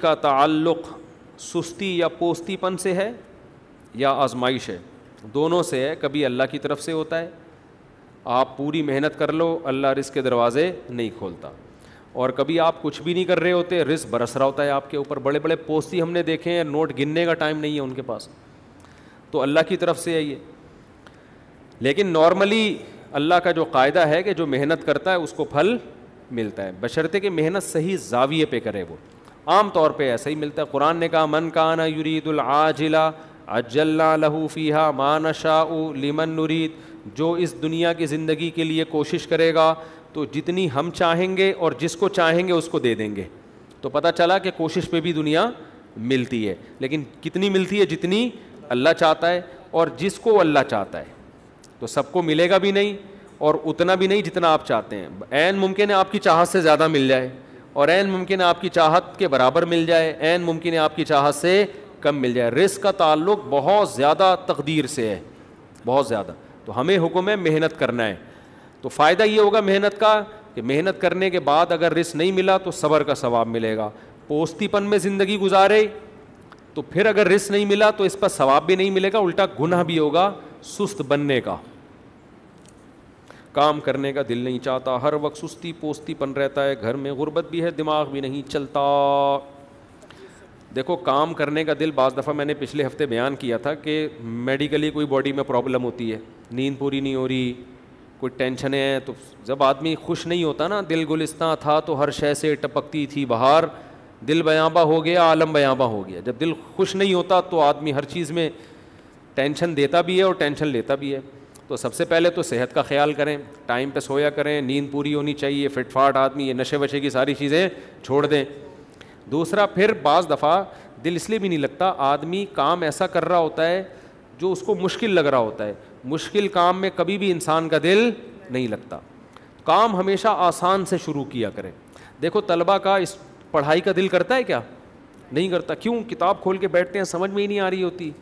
का ताल्लुक़ सुस्ती या पोस्तीपन से है या आजमाइश है दोनों से है कभी अल्लाह की तरफ से होता है आप पूरी मेहनत कर लो अल्लाह रिस्क के दरवाज़े नहीं खोलता और कभी आप कुछ भी नहीं कर रहे होते रिस्क बरस रहा होता है आपके ऊपर बड़े बड़े पोस्ती हमने देखे हैं नोट गिनने का टाइम नहीं है उनके पास तो अल्लाह की तरफ से है ये लेकिन नॉर्मली अल्लाह का जो कायदा है कि जो मेहनत करता है उसको फल मिलता है बशर्ते कि मेहनत सही जाविये पे करे वो आम तौर पे ऐसा ही मिलता है कुरान ने कहा मन काना युरीदुल आजिला अजल्ला लहू फ़ीहा मानशा लिमन नुरीद जो इस दुनिया की ज़िंदगी के लिए कोशिश करेगा तो जितनी हम चाहेंगे और जिसको चाहेंगे उसको दे देंगे तो पता चला कि कोशिश पे भी दुनिया मिलती है लेकिन कितनी मिलती है जितनी अल्लाह चाहता है और जिसको अल्लाह चाहता है तो सबको मिलेगा भी नहीं और उतना भी नहीं जितना आप चाहते हैं एन मुमकिन है आपकी चाहत से ज़्यादा मिल जाए और एन मुमकिन आपकी चाहत के बराबर मिल जाए एन मुमकिन आपकी चाहत से कम मिल जाए रिस्क का ताल्लुक बहुत ज़्यादा तकदीर से है बहुत ज़्यादा तो हमें हुक्म है मेहनत करना है तो फ़ायदा ये होगा मेहनत का कि मेहनत करने के बाद अगर रिस्क नहीं मिला तो सबर का सवाब मिलेगा पोस्तीपन में ज़िंदगी गुजारे तो फिर अगर रिस्क नहीं मिला तो इस पर सवाब भी नहीं मिलेगा उल्टा गुनाह भी होगा सुस्त बनने का काम करने का दिल नहीं चाहता हर वक्त सुस्ती पोस्ती पन रहता है घर में गुर्बत भी है दिमाग भी नहीं चलता देखो काम करने का दिल बज़ दफ़ा मैंने पिछले हफ्ते बयान किया था कि मेडिकली कोई बॉडी में प्रॉब्लम होती है नींद पूरी नहीं हो रही कोई टेंशन है तो जब आदमी खुश नहीं होता ना दिल गुलिस्तां था तो हर शय से टपकती थी बाहर दिल बयाबा हो गया आलम बयाबा हो गया जब दिल खुश नहीं होता तो आदमी हर चीज़ में टेंशन देता भी है और टेंशन लेता भी है तो सबसे पहले तो सेहत का ख्याल करें टाइम पे सोया करें नींद पूरी होनी चाहिए फिटफाट आदमी ये नशे वशे की सारी चीज़ें छोड़ दें दूसरा फिर बाज़ दफ़ा दिल इसलिए भी नहीं लगता आदमी काम ऐसा कर रहा होता है जो उसको मुश्किल लग रहा होता है मुश्किल काम में कभी भी इंसान का दिल नहीं लगता काम हमेशा आसान से शुरू किया करें देखो तलबा का इस पढ़ाई का दिल करता है क्या नहीं करता क्यों किताब खोल के बैठते हैं समझ में ही नहीं आ रही होती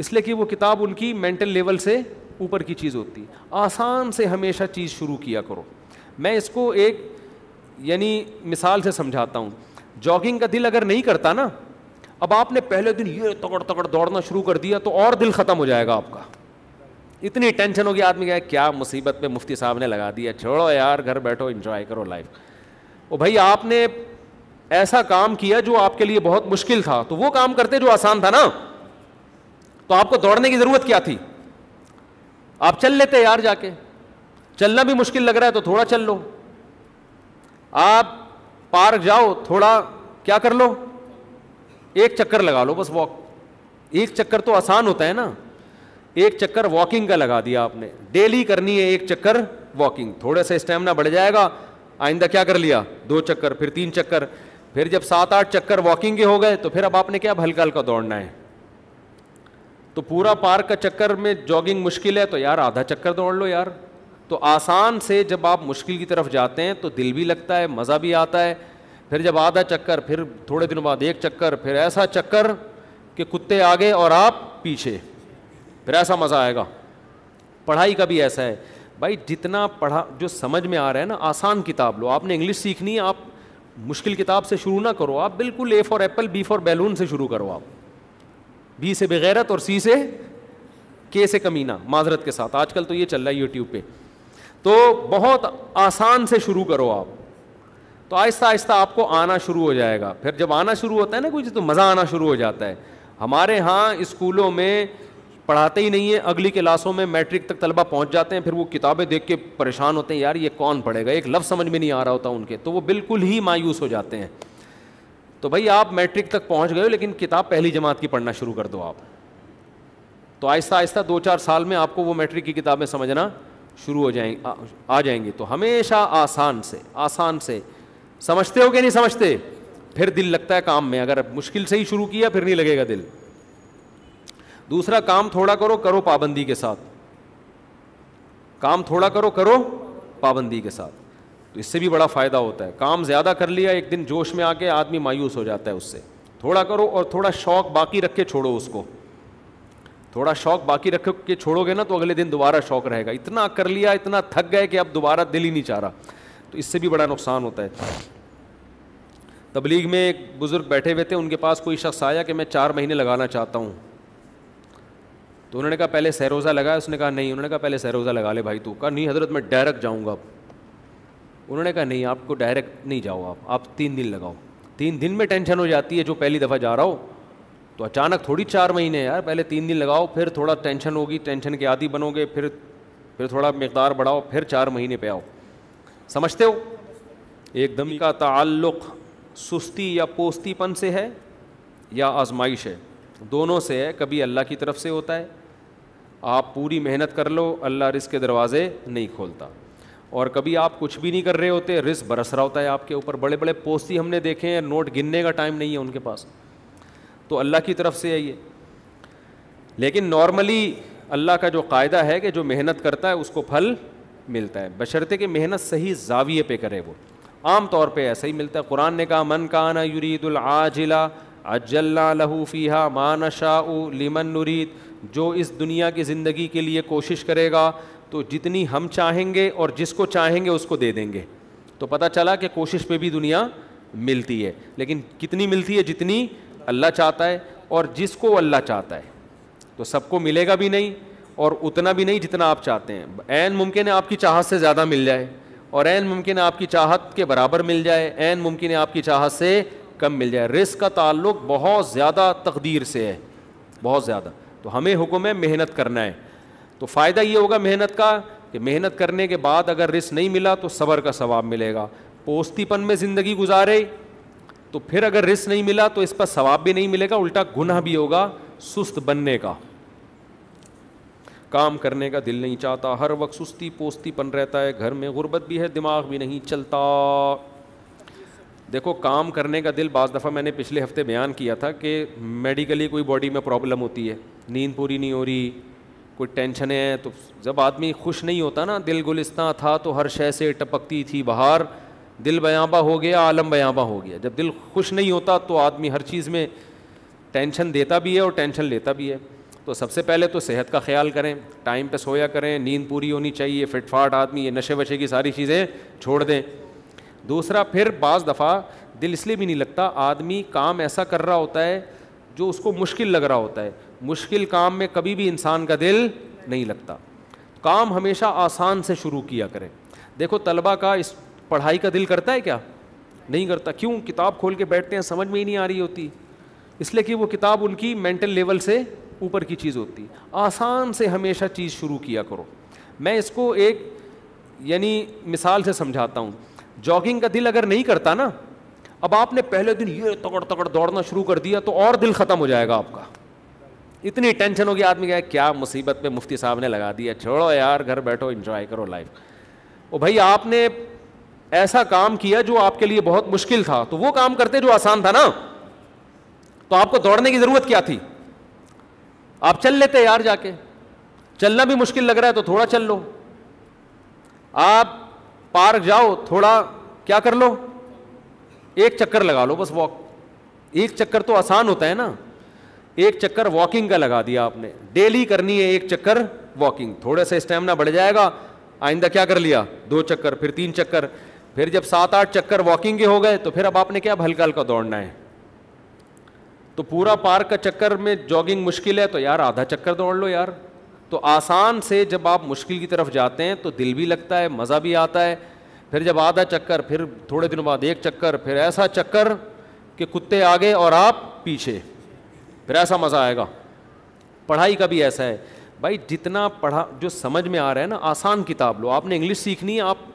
इसलिए कि वो किताब उनकी मेंटल लेवल से ऊपर की चीज़ होती आसान से हमेशा चीज़ शुरू किया करो मैं इसको एक यानी मिसाल से समझाता हूँ जॉगिंग का दिल अगर नहीं करता ना अब आपने पहले दिन ये तकड़ तकड़ दौड़ना शुरू कर दिया तो और दिल ख़त्म हो जाएगा आपका इतनी टेंशन होगी आदमी क्या क्या मुसीबत में मुफ्ती साहब ने लगा दिया छोड़ो यार घर बैठो इंजॉय करो लाइफ ओ भाई आपने ऐसा काम किया जो आपके लिए बहुत मुश्किल था तो वो काम करते जो आसान था ना तो आपको दौड़ने की ज़रूरत क्या थी आप चल लेते यार जाके चलना भी मुश्किल लग रहा है तो थोड़ा चल लो आप पार्क जाओ थोड़ा क्या कर लो एक चक्कर लगा लो बस वॉक एक चक्कर तो आसान होता है ना एक चक्कर वॉकिंग का लगा दिया आपने डेली करनी है एक चक्कर वॉकिंग थोड़ा सा स्टेमिना बढ़ जाएगा आइंदा क्या कर लिया दो चक्कर फिर तीन चक्कर फिर जब सात आठ चक्कर वॉकिंग के हो गए तो फिर अब आपने क्या हल्का हल्का दौड़ना है तो पूरा पार्क का चक्कर में जॉगिंग मुश्किल है तो यार आधा चक्कर दौड़ लो यार तो आसान से जब आप मुश्किल की तरफ जाते हैं तो दिल भी लगता है मज़ा भी आता है फिर जब आधा चक्कर फिर थोड़े दिनों बाद एक चक्कर फिर ऐसा चक्कर कि कुत्ते आगे और आप पीछे फिर ऐसा मज़ा आएगा पढ़ाई का भी ऐसा है भाई जितना पढ़ा जो समझ में आ रहा है ना आसान किताब लो आपने इंग्लिश सीखनी है आप मुश्किल किताब से शुरू ना करो आप बिल्कुल A for apple B for balloon से शुरू करो आप बी से बगैरत और सी से के से कमीना माजरत के साथ आजकल तो ये चल रहा है यूट्यूब पे तो बहुत आसान से शुरू करो आप तो आहिस्ता आहिस्ता आपको आना शुरू हो जाएगा फिर जब आना शुरू होता है ना कुछ तो मज़ा आना शुरू हो जाता है हमारे यहाँ स्कूलों में पढ़ाते ही नहीं है अगली क्लासों में मैट्रिक तक तलबा पहुँच जाते हैं फिर वो किताबें देख के परेशान होते हैं यार ये कौन पढ़ेगा एक लफ्ज़ समझ में नहीं आ रहा होता उनके तो वो बिल्कुल ही मायूस हो जाते हैं तो भाई आप मैट्रिक तक पहुंच गए हो लेकिन किताब पहली जमात की पढ़ना शुरू कर दो आप तो आहिस्ता आहिस्ता दो चार साल में आपको वो मैट्रिक की किताबें समझना शुरू हो जाएंगे आ, आ जाएंगी तो हमेशा आसान से आसान से समझते हो कि नहीं समझते फिर दिल लगता है काम में अगर मुश्किल से ही शुरू किया फिर नहीं लगेगा दिल दूसरा काम थोड़ा करो करो पाबंदी के साथ काम थोड़ा करो करो पाबंदी के साथ तो इससे भी बड़ा फ़ायदा होता है काम ज़्यादा कर लिया एक दिन जोश में आके आदमी मायूस हो जाता है उससे थोड़ा करो और थोड़ा शौक बाकी रख के छोड़ो उसको थोड़ा शौक बाकी रख के छोड़ोगे ना तो अगले दिन दोबारा शौक रहेगा इतना कर लिया इतना थक गए कि अब दोबारा दिल ही नहीं चाह रहा तो इससे भी बड़ा नुकसान होता है तबलीग में एक बुज़ुर्ग बैठे हुए थे उनके पास कोई शख्स आया कि मैं चार महीने लगाना चाहता हूँ तो उन्होंने कहा पहले सहरोज़ा लगाया उसने कहा नहीं उन्होंने कहा पहले सहरोज़ा लगा ले भाई तो कहा नहीं हजरत मैं डायरेक्ट जाऊँगा अब उन्होंने कहा नहीं आपको डायरेक्ट नहीं जाओ आप आप तीन दिन लगाओ तीन दिन में टेंशन हो जाती है जो पहली दफ़ा जा रहा हो तो अचानक थोड़ी चार महीने यार पहले तीन दिन लगाओ फिर थोड़ा टेंशन होगी टेंशन के आदि बनोगे फिर फिर थोड़ा मकदार बढ़ाओ फिर चार महीने पे आओ समझते हो एकदम का ताल्लुक सुस्ती या पोस्तीपन से है या आजमाइश है दोनों से है कभी अल्लाह की तरफ से होता है आप पूरी मेहनत कर लो अल्लाह रिस के दरवाज़े नहीं खोलता और कभी आप कुछ भी नहीं कर रहे होते रिस्क बरस रहा होता है आपके ऊपर बड़े बड़े पोस्ती हमने देखे हैं नोट गिनने का टाइम नहीं है उनके पास तो अल्लाह की तरफ से है ये लेकिन नॉर्मली अल्लाह का जो कायदा है कि जो मेहनत करता है उसको फल मिलता है बशर्ते कि मेहनत सही जाविये पे करे वो आम तौर पे ऐसा ही मिलता है कुरान ने कहा मन काना युरीदुल आजिला अजल्ला लहू फ़ीहा मानशा लिमन नुरीद जो इस दुनिया की ज़िंदगी के लिए कोशिश करेगा तो जितनी हम चाहेंगे और जिसको चाहेंगे उसको दे देंगे तो पता चला कि कोशिश पे भी दुनिया मिलती है लेकिन कितनी मिलती है जितनी अल्लाह चाहता है और जिसको अल्लाह चाहता है तो सबको मिलेगा भी नहीं और उतना भी नहीं जितना आप चाहते हैं एन मुमकिन है आपकी चाहत से ज़्यादा मिल जाए और एन मुमकिन है आपकी चाहत के बराबर मिल जाए एन मुमकिन है आपकी चाहत से कम मिल जाए रिस्क का ताल्लुक बहुत ज़्यादा तकदीर से है बहुत ज़्यादा तो हमें हुक्म है मेहनत करना है तो फ़ायदा ये होगा मेहनत का कि मेहनत करने के बाद अगर रिस्क नहीं मिला तो सबर का सवाब मिलेगा पोस्तीपन में ज़िंदगी गुजारे तो फिर अगर रिस्क नहीं मिला तो इस पर सवाब भी नहीं मिलेगा उल्टा गुना भी होगा सुस्त बनने का काम करने का दिल नहीं चाहता हर वक्त सुस्ती पोस्तीपन रहता है घर में गुर्बत भी है दिमाग भी नहीं चलता देखो काम करने का दिल बाज़ दफ़ा मैंने पिछले हफ्ते बयान किया था कि मेडिकली कोई बॉडी में प्रॉब्लम होती है नींद पूरी नहीं हो रही कोई टेंशनें हैं तो जब आदमी खुश नहीं होता ना दिल गुलिस्तां था तो हर शय से टपकती थी बाहर दिल बयाबा हो गया आलम बयाबा हो गया जब दिल खुश नहीं होता तो आदमी हर चीज़ में टेंशन देता भी है और टेंशन लेता भी है तो सबसे पहले तो सेहत का ख्याल करें टाइम पे सोया करें नींद पूरी होनी चाहिए फिटफाट आदमी ये नशे वशे की सारी चीज़ें छोड़ दें दूसरा फिर बाज़ दफ़ा दिल इसलिए भी नहीं लगता आदमी काम ऐसा कर रहा होता है जो उसको मुश्किल लग रहा होता है मुश्किल काम में कभी भी इंसान का दिल नहीं लगता काम हमेशा आसान से शुरू किया करें देखो तलबा का इस पढ़ाई का दिल करता है क्या नहीं करता क्यों किताब खोल के बैठते हैं समझ में ही नहीं आ रही होती इसलिए कि वो किताब उनकी मेंटल लेवल से ऊपर की चीज़ होती आसान से हमेशा चीज़ शुरू किया करो मैं इसको एक यानी मिसाल से समझाता हूँ जॉगिंग का दिल अगर नहीं करता ना अब आपने पहले दिन ये तकड़ तकड़ दौड़ना शुरू कर दिया तो और दिल ख़त्म हो जाएगा आपका इतनी टेंशन होगी आदमी क्या क्या मुसीबत में मुफ्ती साहब ने लगा दिया छोड़ो यार घर बैठो इन्जॉय करो लाइफ ओ भाई आपने ऐसा काम किया जो आपके लिए बहुत मुश्किल था तो वो काम करते जो आसान था ना तो आपको दौड़ने की ज़रूरत क्या थी आप चल लेते यार जाके चलना भी मुश्किल लग रहा है तो थोड़ा चल लो आप पार्क जाओ थोड़ा क्या कर लो एक चक्कर लगा लो बस वॉक एक चक्कर तो आसान होता है ना एक चक्कर वॉकिंग का लगा दिया आपने डेली करनी है एक चक्कर वॉकिंग थोड़ा सा स्टेमिना बढ़ जाएगा आइंदा क्या कर लिया दो चक्कर फिर तीन चक्कर फिर जब सात आठ चक्कर वॉकिंग के हो गए तो फिर अब आपने क्या हल्का हल्का दौड़ना है तो पूरा पार्क का चक्कर में जॉगिंग मुश्किल है तो यार आधा चक्कर दौड़ लो यार तो आसान से जब आप मुश्किल की तरफ जाते हैं तो दिल भी लगता है मज़ा भी आता है फिर जब आधा चक्कर फिर थोड़े दिनों बाद एक चक्कर फिर ऐसा चक्कर कि कुत्ते आगे और आप पीछे फिर ऐसा मज़ा आएगा पढ़ाई का भी ऐसा है भाई जितना पढ़ा जो समझ में आ रहा है ना आसान किताब लो आपने इंग्लिश सीखनी है आप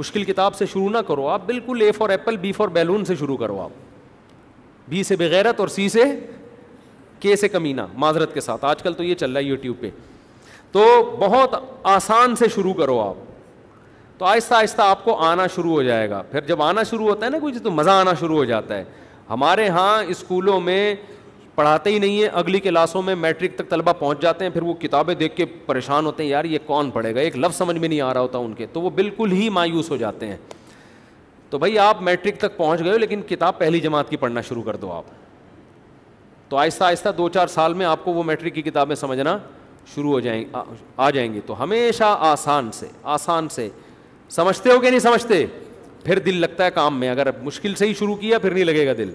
मुश्किल किताब से शुरू ना करो आप बिल्कुल A for apple B for balloon से शुरू करो आप बी से बगैरत और सी से के से कमीना माजरत के साथ आजकल तो ये चल रहा है यूट्यूब पे तो बहुत आसान से शुरू करो आप तो आहिस्ता आहिस्ता आपको आना शुरू हो जाएगा फिर जब आना शुरू होता है ना कुछ तो मज़ा आना शुरू हो जाता है हमारे यहाँ स्कूलों में पढ़ाते ही नहीं है अगली क्लासों में मैट्रिक तक तलबा पहुंच जाते हैं फिर वो किताबें देख के परेशान होते हैं यार ये कौन पढ़ेगा एक लफ्ज़ समझ में नहीं आ रहा होता उनके तो वो बिल्कुल ही मायूस हो जाते हैं तो भाई आप मैट्रिक तक पहुंच गए हो लेकिन किताब पहली जमात की पढ़ना शुरू कर दो आप तो आहिस्ता आहिस्ता दो चार साल में आपको वो मैट्रिक की किताबें समझना शुरू हो जाए आ, आ जाएंगी तो हमेशा आसान से आसान से समझते हो कि नहीं समझते फिर दिल लगता है काम में अगर मुश्किल से ही शुरू किया फिर नहीं लगेगा दिल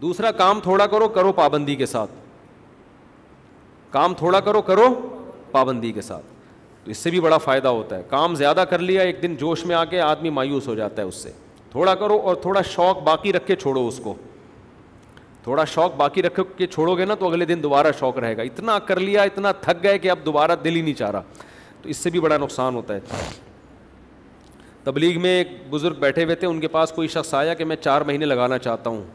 दूसरा काम थोड़ा करो करो पाबंदी के साथ काम थोड़ा करो करो पाबंदी के साथ तो इससे भी बड़ा फ़ायदा होता है काम ज़्यादा कर लिया एक दिन जोश में आके आदमी मायूस हो जाता है उससे थोड़ा करो और थोड़ा शौक बाकी रख के छोड़ो उसको थोड़ा शौक बाकी रख के छोड़ोगे ना तो अगले दिन दोबारा शौक रहेगा इतना कर लिया इतना थक गए कि अब दोबारा दिल ही नहीं चाह रहा तो इससे भी बड़ा नुकसान होता है तबलीग में एक बुज़ुर्ग बैठे हुए थे उनके पास कोई शख्स आया कि मैं चार महीने लगाना चाहता हूँ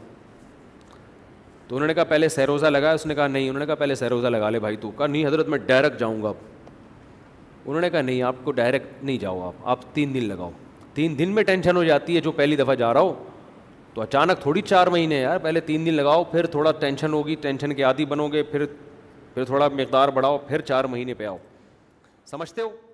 तो उन्होंने कहा पहले सहरोज़ा लगाया उसने कहा नहीं उन्होंने कहा पहले सहरोज़ा लगा ले भाई तू कहा नहीं हजरत मैं डायरेक्ट जाऊँगा उन्होंने कहा नहीं आपको डायरेक्ट नहीं जाओ आप आप तीन दिन लगाओ तीन दिन में टेंशन हो जाती है जो पहली दफ़ा जा रहा हो तो अचानक थोड़ी चार महीने यार पहले तीन दिन लगाओ फिर थोड़ा टेंशन होगी टेंशन के आदि बनोगे फिर फिर थोड़ा मकदार बढ़ाओ फिर चार महीने पे आओ समझते हो